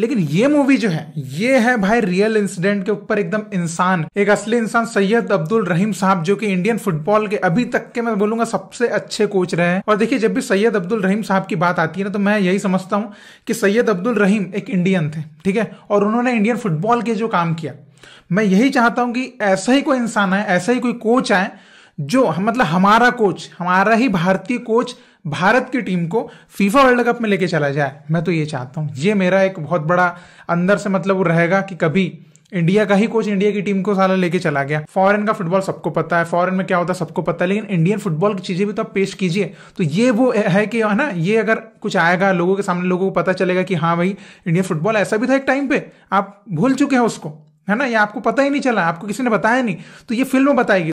लेकिन ये मूवी जो है ये है भाई रियल इंसिडेंट के ऊपर एकदम इंसान एक असली इंसान सैयद अब्दुल रहीम साहब जो कि इंडियन फुटबॉल के अभी तक के मैं बोलूंगा सबसे अच्छे कोच रहे हैं और देखिए जब भी सैयद अब्दुल रहीम साहब की बात आती है ना तो मैं यही समझता हूं कि सैयद अब्दुल रहीम एक इंडियन थे ठीक है और उन्होंने इंडियन फुटबॉल के जो काम किया मैं यही चाहता हूं कि ऐसा ही कोई इंसान आए ऐसा ही कोई कोच आए जो मतलब हमारा कोच हमारा ही भारतीय कोच भारत की टीम को फीफा वर्ल्ड कप में लेके चला जाए मैं तो ये चाहता हूँ ये मेरा एक बहुत बड़ा अंदर से मतलब रहेगा कि कभी इंडिया का ही कोच इंडिया की टीम को साला लेके चला गया फॉरेन का फुटबॉल सबको पता है फॉरेन में क्या होता है सबको पता है लेकिन इंडियन फुटबॉल की चीजें भी तो आप पेश कीजिए तो ये वो है कि है ना ये अगर कुछ आएगा लोगों के सामने लोगों को पता चलेगा कि हाँ भाई इंडियन फुटबॉल ऐसा भी था एक टाइम पे आप भूल चुके हैं उसको है ना ये आपको पता ही नहीं चला आपको किसी ने बताया नहीं तो ये फिल्म बताएगी